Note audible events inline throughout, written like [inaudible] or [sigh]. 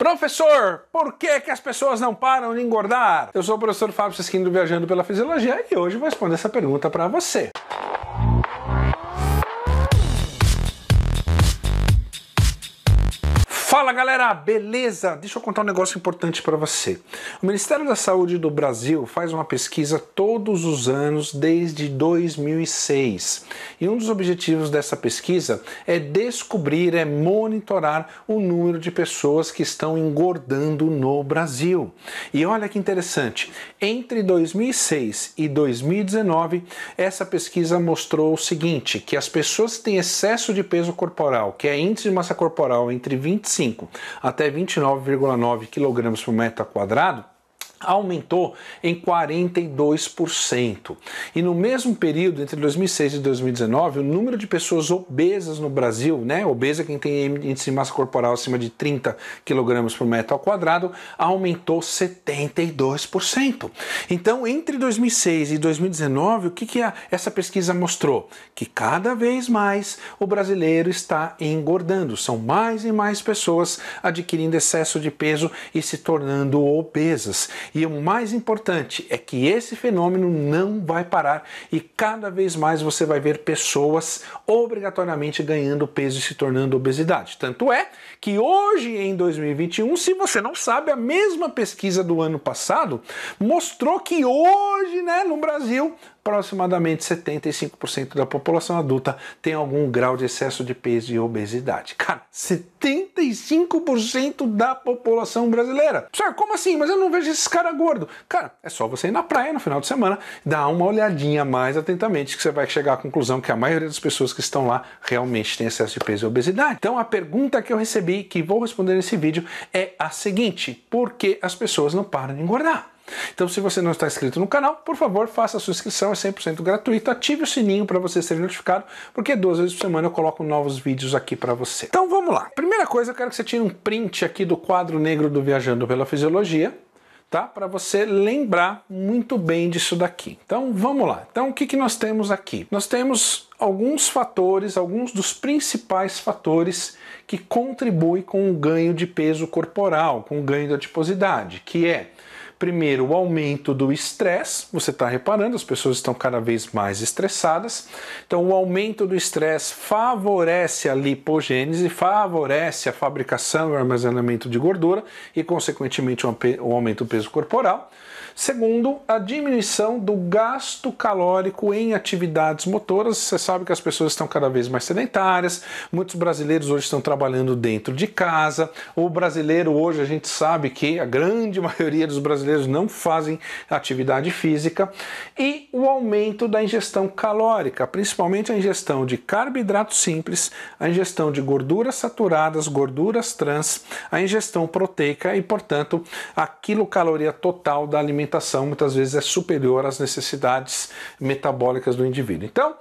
Professor, por que, é que as pessoas não param de engordar? Eu sou o professor Fábio Sesquim Viajando pela Fisiologia e hoje vou responder essa pergunta para você. Fala galera, beleza? Deixa eu contar um negócio importante para você. O Ministério da Saúde do Brasil faz uma pesquisa todos os anos desde 2006 e um dos objetivos dessa pesquisa é descobrir, é monitorar o número de pessoas que estão engordando no Brasil. E olha que interessante, entre 2006 e 2019, essa pesquisa mostrou o seguinte: que as pessoas que têm excesso de peso corporal, que é índice de massa corporal entre 25 até 29,9 kg por metro quadrado, aumentou em 42%. E no mesmo período, entre 2006 e 2019, o número de pessoas obesas no Brasil, né, obesa é quem tem índice de massa corporal acima de 30 kg por metro ao quadrado, aumentou 72%. Então, entre 2006 e 2019, o que, que a, essa pesquisa mostrou? Que cada vez mais o brasileiro está engordando. São mais e mais pessoas adquirindo excesso de peso e se tornando obesas. E o mais importante é que esse fenômeno não vai parar e cada vez mais você vai ver pessoas obrigatoriamente ganhando peso e se tornando obesidade. Tanto é que hoje em 2021, se você não sabe, a mesma pesquisa do ano passado mostrou que hoje, né, no Brasil, aproximadamente 75% da população adulta tem algum grau de excesso de peso e obesidade. Cara, 75% da população brasileira. Senhor, como assim? Mas eu não vejo esses caras gordo. Cara, é só você ir na praia no final de semana, dar uma olhadinha mais atentamente que você vai chegar à conclusão que a maioria das pessoas que estão lá realmente tem excesso de peso e obesidade. Então a pergunta que eu recebi, que vou responder nesse vídeo, é a seguinte: por que as pessoas não param de engordar? Então, se você não está inscrito no canal, por favor, faça a sua inscrição, é 100% gratuito. Ative o sininho para você ser notificado, porque duas vezes por semana eu coloco novos vídeos aqui para você. Então, vamos lá. Primeira coisa, eu quero que você tire um print aqui do quadro negro do Viajando pela Fisiologia, tá? Para você lembrar muito bem disso daqui. Então, vamos lá. Então, o que, que nós temos aqui? Nós temos alguns fatores, alguns dos principais fatores que contribuem com o ganho de peso corporal, com o ganho da adiposidade, que é Primeiro, o aumento do estresse. Você está reparando, as pessoas estão cada vez mais estressadas. Então, o aumento do estresse favorece a lipogênese, favorece a fabricação e armazenamento de gordura e, consequentemente, o aumento do peso corporal. Segundo, a diminuição do gasto calórico em atividades motoras. Você sabe que as pessoas estão cada vez mais sedentárias, muitos brasileiros hoje estão trabalhando dentro de casa. O brasileiro hoje a gente sabe que a grande [laughs] maioria dos brasileiros não fazem atividade física e o aumento da ingestão calórica, principalmente a ingestão de carboidratos simples, a ingestão de gorduras saturadas, gorduras trans, a ingestão proteica e, portanto, a quilocaloria total da alimentação alimentação muitas vezes é superior às necessidades metabólicas do indivíduo. Então,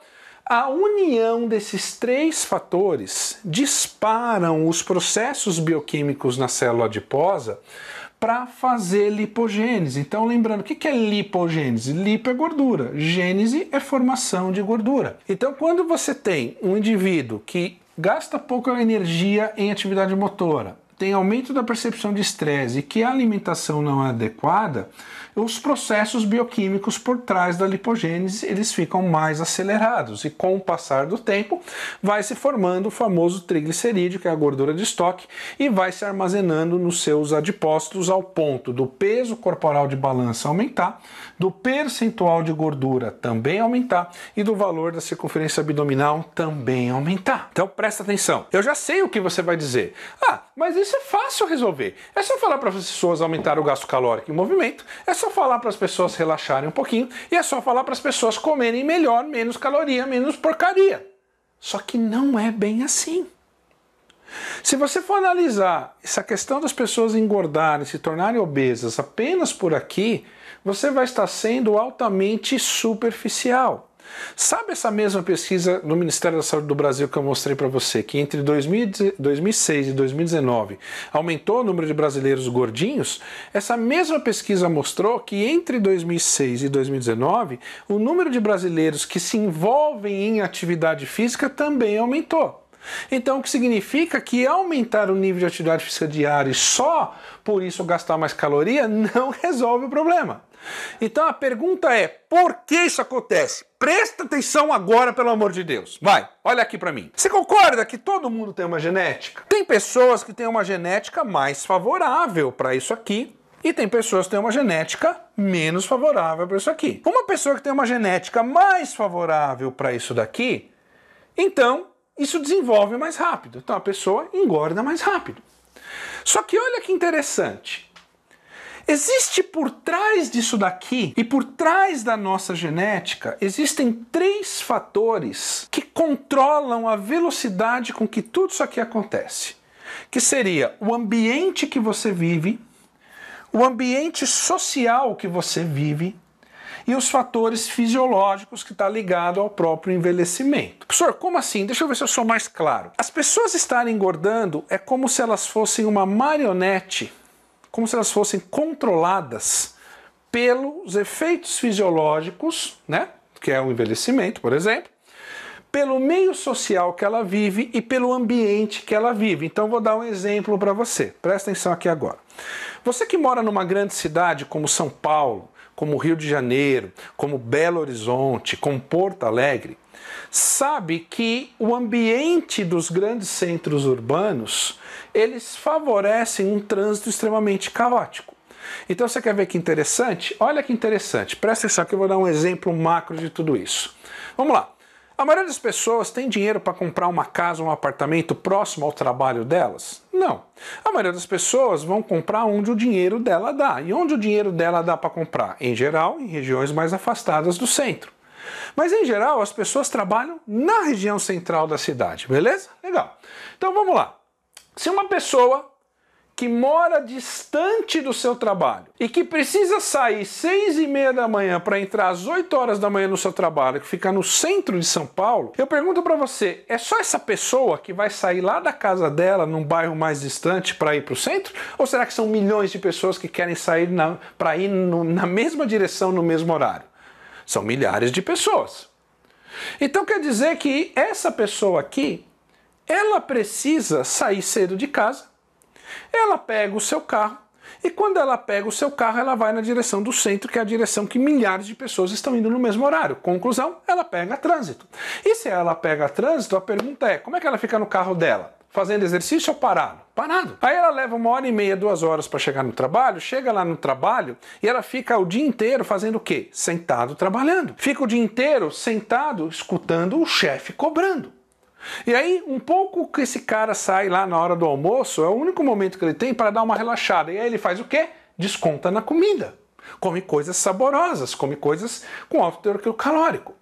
a união desses três fatores disparam os processos bioquímicos na célula adiposa para fazer lipogênese. Então, lembrando, o que é lipogênese? Lipo é gordura, gênese é formação de gordura. Então, quando você tem um indivíduo que gasta pouca energia em atividade motora, tem aumento da percepção de estresse e que a alimentação não é adequada, os processos bioquímicos por trás da lipogênese eles ficam mais acelerados e com o passar do tempo vai se formando o famoso triglicerídeo, que é a gordura de estoque, e vai se armazenando nos seus adipócitos ao ponto do peso corporal de balança aumentar, do percentual de gordura também aumentar e do valor da circunferência abdominal também aumentar. Então presta atenção. Eu já sei o que você vai dizer. Ah, mas isso é fácil resolver. É só falar para as pessoas aumentar o gasto calórico em movimento, é só falar para as pessoas relaxarem um pouquinho e é só falar para as pessoas comerem melhor, menos caloria, menos porcaria. Só que não é bem assim. Se você for analisar essa questão das pessoas engordarem, se tornarem obesas apenas por aqui, você vai estar sendo altamente superficial. Sabe essa mesma pesquisa do Ministério da Saúde do Brasil que eu mostrei para você, que entre 2006 e 2019 aumentou o número de brasileiros gordinhos? Essa mesma pesquisa mostrou que entre 2006 e 2019 o número de brasileiros que se envolvem em atividade física também aumentou. Então, o que significa que aumentar o nível de atividade física diária e só por isso gastar mais caloria não [laughs] resolve o problema. Então a pergunta é: por que isso acontece? Presta atenção agora, pelo amor de Deus. Vai, olha aqui para mim. Você concorda que todo mundo tem uma genética? Tem pessoas que têm uma genética mais favorável para isso aqui e tem pessoas que têm uma genética menos favorável para isso aqui. Uma pessoa que tem uma genética mais favorável para isso daqui, então isso desenvolve mais rápido. Então a pessoa engorda mais rápido. Só que olha que interessante. Existe por trás disso daqui e por trás da nossa genética, existem três fatores que controlam a velocidade com que tudo isso aqui acontece. Que seria o ambiente que você vive, o ambiente social que você vive e os fatores fisiológicos que está ligado ao próprio envelhecimento. Professor, como assim? Deixa eu ver se eu sou mais claro. As pessoas estarem engordando é como se elas fossem uma marionete, como se elas fossem controladas pelos efeitos fisiológicos, né? Que é o envelhecimento, por exemplo, pelo meio social que ela vive e pelo ambiente que ela vive. Então vou dar um exemplo para você. Presta atenção aqui agora. Você que mora numa grande cidade como São Paulo, como Rio de Janeiro, como Belo Horizonte, como Porto Alegre, sabe que o ambiente dos grandes centros urbanos, eles favorecem um trânsito extremamente caótico. Então você quer ver que interessante? Olha que interessante. Presta atenção que eu vou dar um exemplo macro de tudo isso. Vamos lá. A maioria das pessoas tem dinheiro para comprar uma casa, um apartamento próximo ao trabalho delas? Não. A maioria das pessoas vão comprar onde o dinheiro dela dá. E onde o dinheiro dela dá para comprar? Em geral, em regiões mais afastadas do centro. Mas em geral, as pessoas trabalham na região central da cidade, beleza? Legal. Então vamos lá. Se uma pessoa que mora distante do seu trabalho e que precisa sair seis e meia da manhã para entrar às 8 horas da manhã no seu trabalho, que fica no centro de São Paulo, eu pergunto para você: é só essa pessoa que vai sair lá da casa dela, num bairro mais distante, para ir para o centro? Ou será que são milhões de pessoas que querem sair para ir no, na mesma direção no mesmo horário? São milhares de pessoas. Então quer dizer que essa pessoa aqui, ela precisa sair cedo de casa ela pega o seu carro e quando ela pega o seu carro, ela vai na direção do centro, que é a direção que milhares de pessoas estão indo no mesmo horário. Conclusão, ela pega trânsito. E se ela pega trânsito, a pergunta é: como é que ela fica no carro dela? Fazendo exercício ou parado? Parado. Aí ela leva uma hora e meia, duas horas para chegar no trabalho, chega lá no trabalho e ela fica o dia inteiro fazendo o quê? Sentado trabalhando. Fica o dia inteiro sentado escutando o chefe cobrando. E aí, um pouco que esse cara sai lá na hora do almoço, é o único momento que ele tem para dar uma relaxada. E aí ele faz o quê? Desconta na comida. Come coisas saborosas, come coisas com alto teor calórico.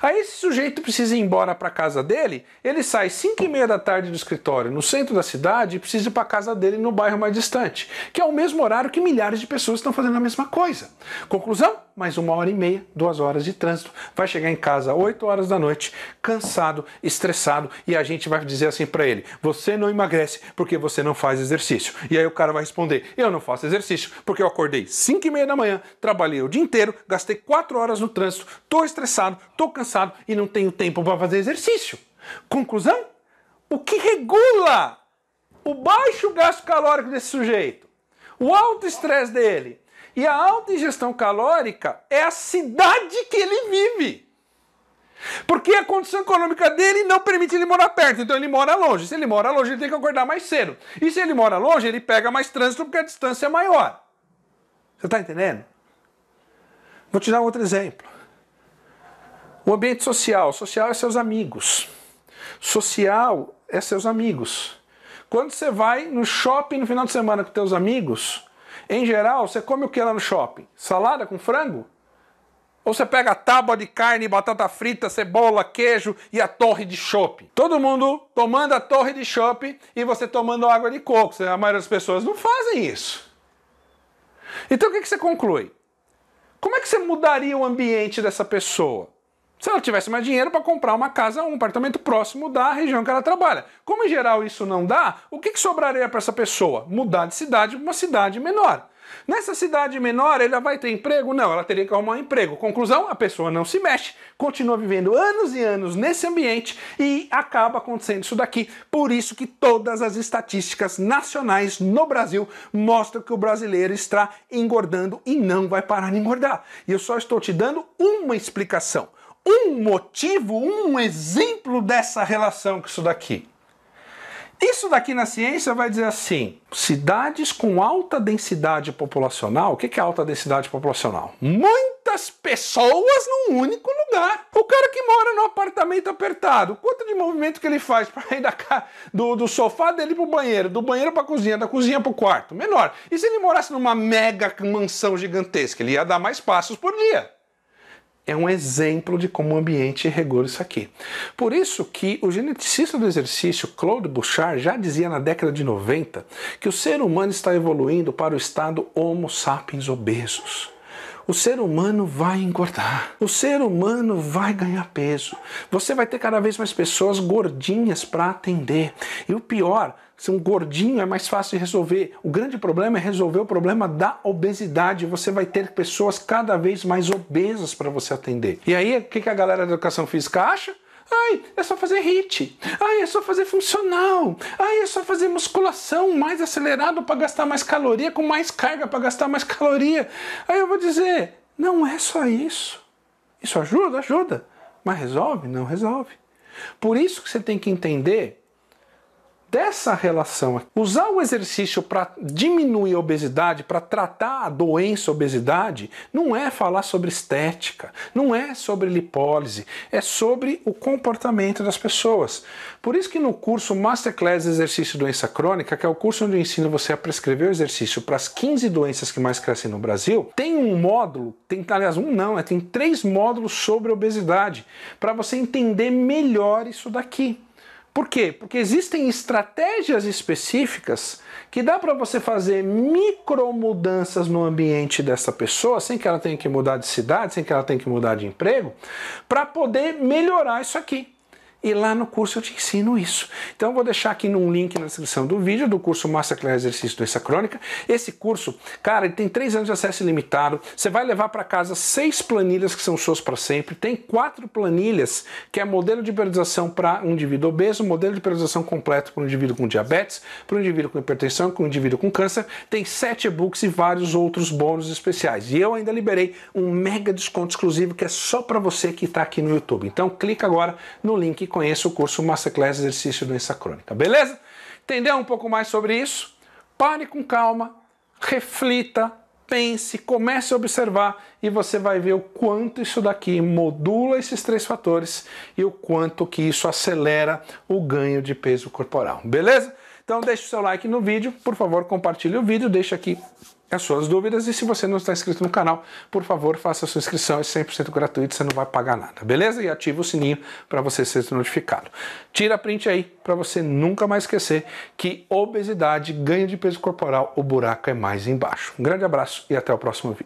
Aí esse sujeito precisa ir embora para casa dele, ele sai 5 e meia da tarde do escritório no centro da cidade e precisa ir para casa dele no bairro mais distante, que é o mesmo horário que milhares de pessoas estão fazendo a mesma coisa. Conclusão? mais uma hora e meia, duas horas de trânsito. Vai chegar em casa 8 horas da noite, cansado, estressado, e a gente vai dizer assim para ele: Você não emagrece porque você não faz exercício. E aí o cara vai responder: Eu não faço exercício porque eu acordei 5 e meia da manhã, trabalhei o dia inteiro, gastei 4 horas no trânsito, tô estressado, tô cansado e não tenho tempo para fazer exercício. Conclusão? O que regula o baixo gasto calórico desse sujeito? O alto estresse dele e a alta ingestão calórica é a cidade que ele vive. Porque a condição econômica dele não permite ele morar perto, então ele mora longe. Se ele mora longe, ele tem que acordar mais cedo. E se ele mora longe, ele pega mais trânsito porque a distância é maior. Você está entendendo? Vou te dar outro exemplo. O ambiente social. Social é seus amigos. Social é seus amigos. Quando você vai no shopping no final de semana com teus amigos, em geral, você come o que lá no shopping? Salada com frango? Ou você pega a tábua de carne, batata frita, cebola, queijo e a torre de chopp. Todo mundo tomando a torre de chopp e você tomando água de coco. A maioria das pessoas não fazem isso. Então o que você conclui? Como é que você mudaria o ambiente dessa pessoa? se ela tivesse mais dinheiro para comprar uma casa, um apartamento próximo da região que ela trabalha. Como em geral isso não dá, o que, que sobraria para essa pessoa? Mudar de cidade para uma cidade menor. Nessa cidade menor, ela vai ter emprego? Não, ela teria que arrumar um emprego. Conclusão: a pessoa não se mexe, continua vivendo anos e anos nesse ambiente e acaba acontecendo isso daqui. Por isso que todas as estatísticas nacionais no Brasil mostram que o brasileiro está engordando e não vai parar de engordar. E eu só estou te dando uma explicação um motivo, um exemplo dessa relação que isso daqui. Isso daqui na ciência vai dizer assim: cidades com alta densidade populacional. O que é alta densidade populacional? Muitas pessoas num único lugar. O cara que mora num apartamento apertado, quanto de movimento que ele faz para ir da, do, do sofá dele pro banheiro, do banheiro pra cozinha, da cozinha pro quarto? Menor. E se ele morasse numa mega mansão gigantesca? Ele ia dar mais passos por dia é um exemplo de como o ambiente regula isso aqui. Por isso que o geneticista do exercício Claude Bouchard já dizia na década de 90 que o ser humano está evoluindo para o estado Homo sapiens obesos o ser humano vai engordar, o ser humano vai ganhar peso. Você vai ter cada vez mais pessoas gordinhas para atender. E o pior, se um gordinho é mais fácil de resolver. O grande problema é resolver o problema da obesidade. Você vai ter pessoas cada vez mais obesas para você atender. E aí, o que a galera da educação física acha? Ai, é só fazer HIT. Ai, é só fazer funcional. Ai, é só fazer musculação mais acelerado para gastar mais caloria, com mais carga para gastar mais caloria. Aí eu vou dizer, não é só isso. Isso ajuda, ajuda, mas resolve? Não resolve. Por isso que você tem que entender dessa relação. Usar o exercício para diminuir a obesidade, para tratar a doença a obesidade, não é falar sobre estética, não é sobre lipólise, é sobre o comportamento das pessoas. Por isso que no curso Masterclass Exercício Doença Crônica, que é o curso onde eu ensino você a prescrever o exercício para as 15 doenças que mais crescem no Brasil, tem um módulo, tem aliás um não, é, tem três módulos sobre obesidade, para você entender melhor isso daqui. Por quê? Porque existem estratégias específicas que dá para você fazer micro mudanças no ambiente dessa pessoa, sem que ela tenha que mudar de cidade, sem que ela tenha que mudar de emprego, para poder melhorar isso aqui e lá no curso eu te ensino isso. Então vou deixar aqui num link na descrição do vídeo do curso Masterclass Exercício Doença Crônica. Esse curso, cara, ele tem três anos de acesso ilimitado. Você vai levar para casa seis planilhas que são suas para sempre. Tem quatro planilhas, que é modelo de periodização para um indivíduo obeso, modelo de periodização completo para um indivíduo com diabetes, para um indivíduo com hipertensão, para um indivíduo com câncer. Tem sete e-books e vários outros bônus especiais. E eu ainda liberei um mega desconto exclusivo que é só para você que está aqui no YouTube. Então clica agora no link conheça o curso Masterclass Exercício Doença Crônica. Beleza? Entendeu um pouco mais sobre isso? Pare com calma, reflita, pense, comece a observar e você vai ver o quanto isso daqui modula esses três fatores e o quanto que isso acelera o ganho de peso corporal. Beleza? Então deixe o seu like no vídeo, por favor, compartilhe o vídeo, deixa aqui as suas dúvidas. E se você não está inscrito no canal, por favor, faça a sua inscrição, é 100% gratuito, você não vai pagar nada, beleza? E ativa o sininho para você ser notificado. Tira a print aí para você nunca mais esquecer que obesidade, ganho de peso corporal, o buraco é mais embaixo. Um grande abraço e até o próximo vídeo.